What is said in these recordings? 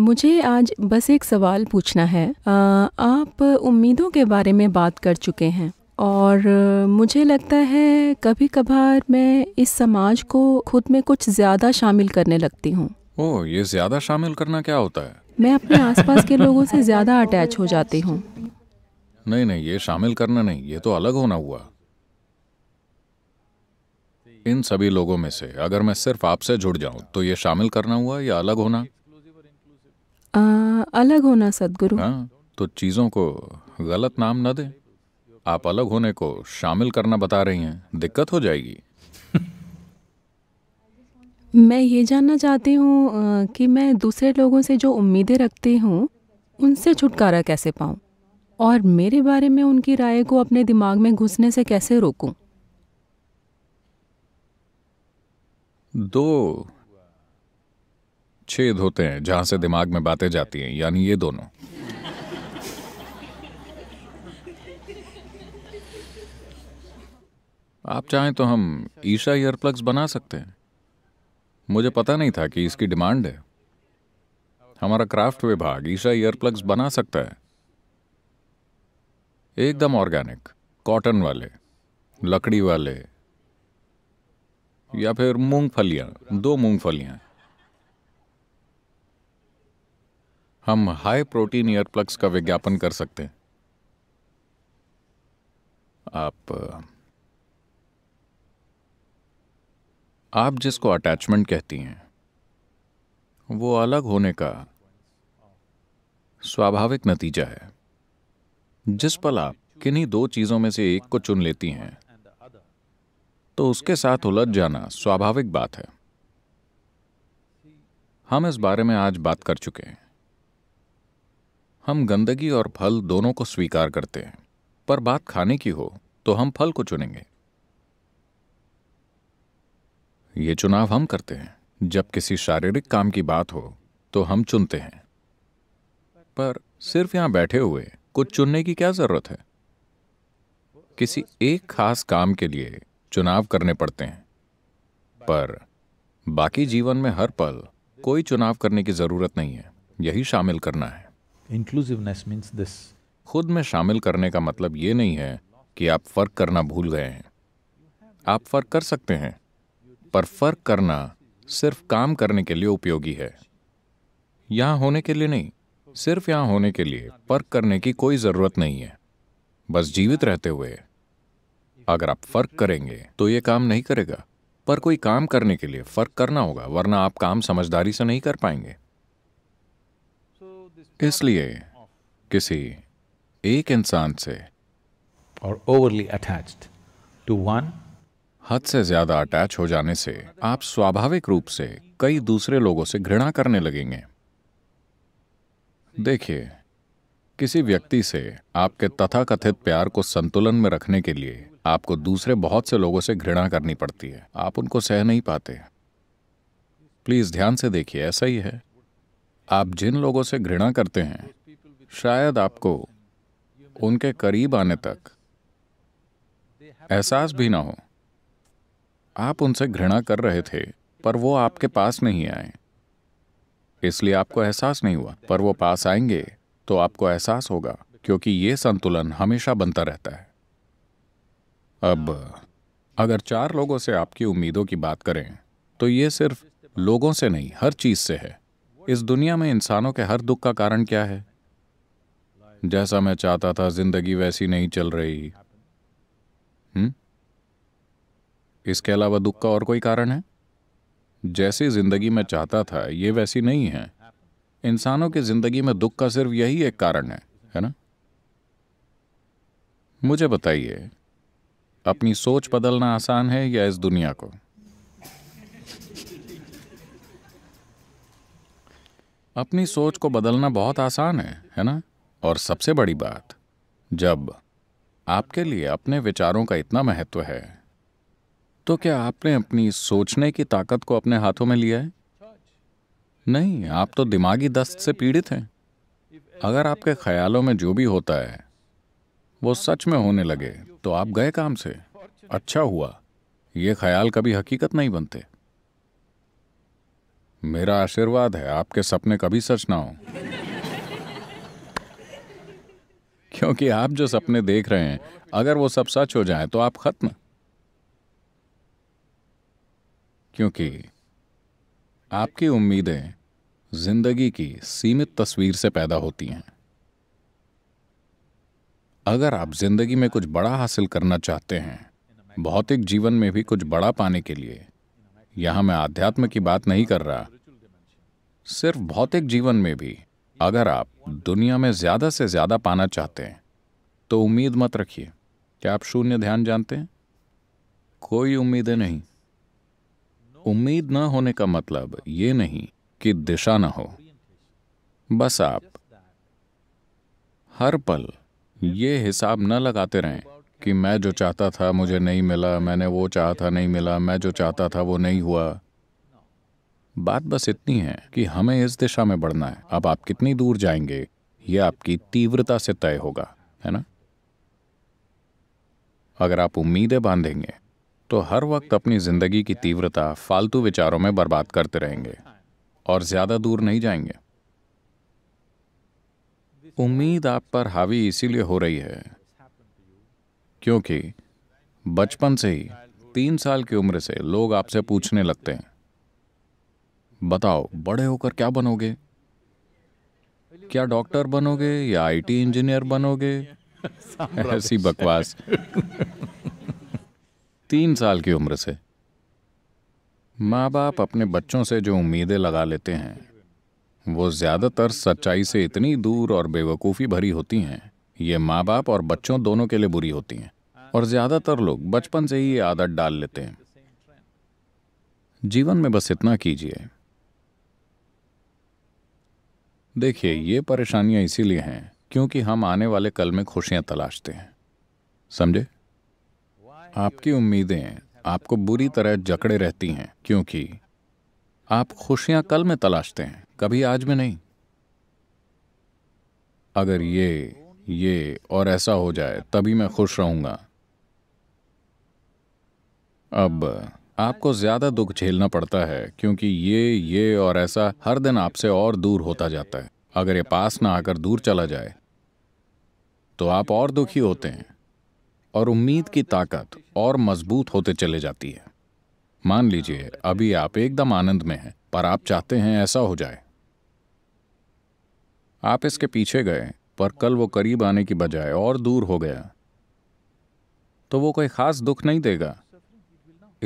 मुझे आज बस एक सवाल पूछना है आ, आप उम्मीदों के बारे में बात कर चुके हैं और मुझे लगता है कभी कभार मैं इस समाज को खुद में कुछ ज़्यादा शामिल करने लगती हूँ ये ज़्यादा शामिल करना क्या होता है मैं अपने आसपास के लोगों से ज़्यादा अटैच हो जाती हूँ नहीं नहीं ये शामिल करना नहीं ये तो अलग होना हुआ इन सभी लोगों में से अगर मैं सिर्फ आपसे जुड़ जाऊं तो ये शामिल करना हुआ या अलग होना आ, अलग होना सदगुरु हाँ तो चीज़ों को गलत नाम न दे आप अलग होने को शामिल करना बता रही हैं दिक्कत हो जाएगी मैं ये जानना चाहती हूँ कि मैं दूसरे लोगों से जो उम्मीदें रखती हूँ उनसे छुटकारा कैसे पाऊँ और मेरे बारे में उनकी राय को अपने दिमाग में घुसने से कैसे रोकूं? दो छेद होते हैं जहां से दिमाग में बातें जाती हैं यानी ये दोनों आप चाहें तो हम ईशा ईयरप्लग्स बना सकते हैं मुझे पता नहीं था कि इसकी डिमांड है हमारा क्राफ्ट विभाग ईशा ईयरप्लग्स बना सकता है एकदम ऑर्गेनिक कॉटन वाले लकड़ी वाले या फिर मूंगफलियां दो मूंगफलियां हम हाई प्रोटीन ईयर प्लग्स का विज्ञापन कर सकते हैं आप आप जिसको अटैचमेंट कहती हैं वो अलग होने का स्वाभाविक नतीजा है जिस पल आप किन्हीं दो चीज़ों में से एक को चुन लेती हैं तो उसके साथ उलझ जाना स्वाभाविक बात है हम इस बारे में आज बात कर चुके हैं हम गंदगी और फल दोनों को स्वीकार करते हैं पर बात खाने की हो तो हम फल को चुनेंगे ये चुनाव हम करते हैं जब किसी शारीरिक काम की बात हो तो हम चुनते हैं पर सिर्फ यहां बैठे हुए कुछ चुनने की क्या जरूरत है किसी एक खास काम के लिए चुनाव करने पड़ते हैं पर बाकी जीवन में हर पल कोई चुनाव करने की जरूरत नहीं है यही शामिल करना है इंक्लूसिवनेस मीन्स दिस खुद में शामिल करने का मतलब ये नहीं है कि आप फर्क करना भूल गए हैं आप फर्क कर सकते हैं पर फर्क करना सिर्फ काम करने के लिए उपयोगी है यहाँ होने के लिए नहीं सिर्फ यहाँ होने के लिए फर्क करने की कोई जरूरत नहीं है बस जीवित रहते हुए अगर आप फर्क करेंगे तो ये काम नहीं करेगा पर कोई काम करने के लिए फर्क करना होगा वरना आप काम समझदारी से नहीं कर पाएंगे इसलिए किसी एक इंसान से और ओवरली अटैच टू वन हद से ज्यादा अटैच हो जाने से आप स्वाभाविक रूप से कई दूसरे लोगों से घृणा करने लगेंगे देखिए किसी व्यक्ति से आपके तथाकथित प्यार को संतुलन में रखने के लिए आपको दूसरे बहुत से लोगों से घृणा करनी पड़ती है आप उनको सह नहीं पाते प्लीज ध्यान से देखिए ऐसा ही है आप जिन लोगों से घृणा करते हैं शायद आपको उनके करीब आने तक एहसास भी ना हो आप उनसे घृणा कर रहे थे पर वो आपके पास नहीं आए इसलिए आपको एहसास नहीं हुआ पर वो पास आएंगे तो आपको एहसास होगा क्योंकि ये संतुलन हमेशा बनता रहता है अब अगर चार लोगों से आपकी उम्मीदों की बात करें तो ये सिर्फ लोगों से नहीं हर चीज से है इस दुनिया में इंसानों के हर दुख का कारण क्या है जैसा मैं चाहता था जिंदगी वैसी नहीं चल रही हम्म इसके अलावा दुख का और कोई कारण है जैसी जिंदगी में चाहता था ये वैसी नहीं है इंसानों की जिंदगी में दुख का सिर्फ यही एक कारण है है ना मुझे बताइए अपनी सोच बदलना आसान है या इस दुनिया को अपनी सोच को बदलना बहुत आसान है है ना और सबसे बड़ी बात जब आपके लिए अपने विचारों का इतना महत्व है तो क्या आपने अपनी सोचने की ताकत को अपने हाथों में लिया है नहीं आप तो दिमागी दस्त से पीड़ित हैं अगर आपके ख्यालों में जो भी होता है वो सच में होने लगे तो आप गए काम से अच्छा हुआ ये ख्याल कभी हकीकत नहीं बनते मेरा आशीर्वाद है आपके सपने कभी सच ना हो क्योंकि आप जो सपने देख रहे हैं अगर वो सब सच हो जाए तो आप खत्म क्योंकि आपकी उम्मीदें जिंदगी की सीमित तस्वीर से पैदा होती हैं अगर आप जिंदगी में कुछ बड़ा हासिल करना चाहते हैं भौतिक जीवन में भी कुछ बड़ा पाने के लिए यहां मैं आध्यात्म की बात नहीं कर रहा सिर्फ भौतिक जीवन में भी अगर आप दुनिया में ज्यादा से ज्यादा पाना चाहते हैं तो उम्मीद मत रखिए क्या आप शून्य ध्यान जानते हैं कोई उम्मीदें नहीं उम्मीद ना होने का मतलब ये नहीं कि दिशा ना हो बस आप हर पल ये हिसाब न लगाते रहें कि मैं जो चाहता था मुझे नहीं मिला मैंने वो चाहा था नहीं मिला मैं जो चाहता था वो नहीं हुआ बात बस इतनी है कि हमें इस दिशा में बढ़ना है अब आप कितनी दूर जाएंगे ये आपकी तीव्रता से तय होगा है ना अगर आप उम्मीदें बांधेंगे तो हर वक्त अपनी ज़िंदगी की तीव्रता फालतू विचारों में बर्बाद करते रहेंगे और ज़्यादा दूर नहीं जाएंगे उम्मीद आप पर हावी इसीलिए हो रही है क्योंकि बचपन से ही तीन साल की उम्र से लोग आपसे पूछने लगते हैं बताओ बड़े होकर क्या बनोगे क्या डॉक्टर बनोगे या आईटी इंजीनियर बनोगे ऐसी बकवास तीन साल की उम्र से माँ बाप अपने बच्चों से जो उम्मीदें लगा लेते हैं वो ज़्यादातर सच्चाई से इतनी दूर और बेवकूफ़ी भरी होती हैं ये माँ बाप और बच्चों दोनों के लिए बुरी होती हैं और ज़्यादातर लोग बचपन से ही ये आदत डाल लेते हैं जीवन में बस इतना कीजिए देखिए ये परेशानियां इसीलिए हैं क्योंकि हम आने वाले कल में खुशियां तलाशते हैं समझे आपकी उम्मीदें आपको बुरी तरह जकड़े रहती हैं क्योंकि आप खुशियां कल में तलाशते हैं कभी आज में नहीं अगर ये ये और ऐसा हो जाए तभी मैं खुश रहूंगा अब आपको ज्यादा दुख झेलना पड़ता है क्योंकि ये ये और ऐसा हर दिन आपसे और दूर होता जाता है अगर ये पास ना आकर दूर चला जाए तो आप और दुखी होते हैं और उम्मीद की ताकत और मजबूत होते चले जाती है मान लीजिए अभी आप एकदम आनंद में हैं पर आप चाहते हैं ऐसा हो जाए आप इसके पीछे गए पर कल वो करीब आने की बजाय और दूर हो गया तो वो कोई ख़ास दुख नहीं देगा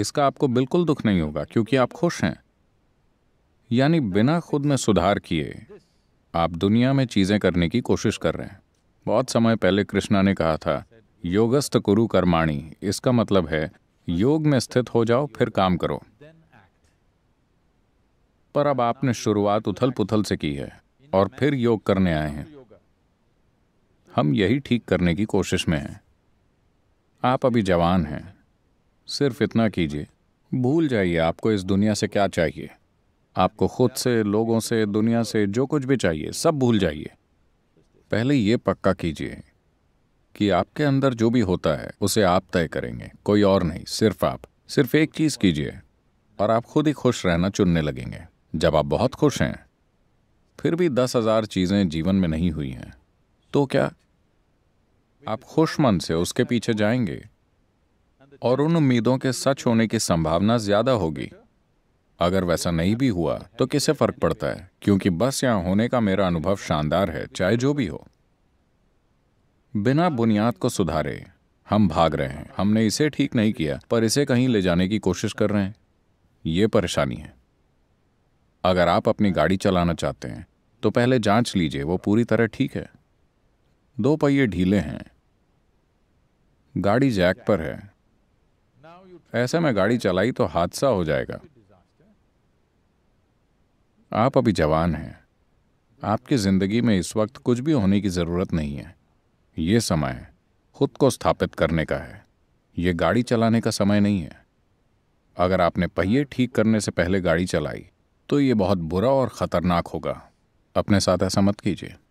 इसका आपको बिल्कुल दुख नहीं होगा क्योंकि आप खुश हैं यानी बिना खुद में सुधार किए आप दुनिया में चीज़ें करने की कोशिश कर रहे हैं बहुत समय पहले कृष्णा ने कहा था योगस्त कुरु कर्माणी इसका मतलब है योग में स्थित हो जाओ फिर काम करो पर अब आपने शुरुआत उथल पुथल से की है और फिर योग करने आए हैं हम यही ठीक करने की कोशिश में हैं आप अभी जवान हैं सिर्फ इतना कीजिए भूल जाइए आपको इस दुनिया से क्या चाहिए आपको खुद से लोगों से दुनिया से जो कुछ भी चाहिए सब भूल जाइए पहले ये पक्का कीजिए कि आपके अंदर जो भी होता है उसे आप तय करेंगे कोई और नहीं सिर्फ आप सिर्फ एक चीज़ कीजिए और आप खुद ही खुश रहना चुनने लगेंगे जब आप बहुत खुश हैं फिर भी दस हजार चीज़ें जीवन में नहीं हुई हैं तो क्या आप खुश मन से उसके पीछे जाएंगे और उन उम्मीदों के सच होने की संभावना ज्यादा होगी अगर वैसा नहीं भी हुआ तो किसे फर्क पड़ता है क्योंकि बस यहां होने का मेरा अनुभव शानदार है चाहे जो भी हो बिना बुनियाद को सुधारे हम भाग रहे हैं हमने इसे ठीक नहीं किया पर इसे कहीं ले जाने की कोशिश कर रहे हैं ये परेशानी है अगर आप अपनी गाड़ी चलाना चाहते हैं तो पहले जांच लीजिए वो पूरी तरह ठीक है दो पहिए ढीले हैं गाड़ी जैक पर है ऐसे में गाड़ी चलाई तो हादसा हो जाएगा आप अभी जवान हैं आपकी ज़िंदगी में इस वक्त कुछ भी होने की ज़रूरत नहीं है ये समय खुद को स्थापित करने का है ये गाड़ी चलाने का समय नहीं है अगर आपने पहिए ठीक करने से पहले गाड़ी चलाई तो ये बहुत बुरा और ख़तरनाक होगा अपने साथ ऐसा मत कीजिए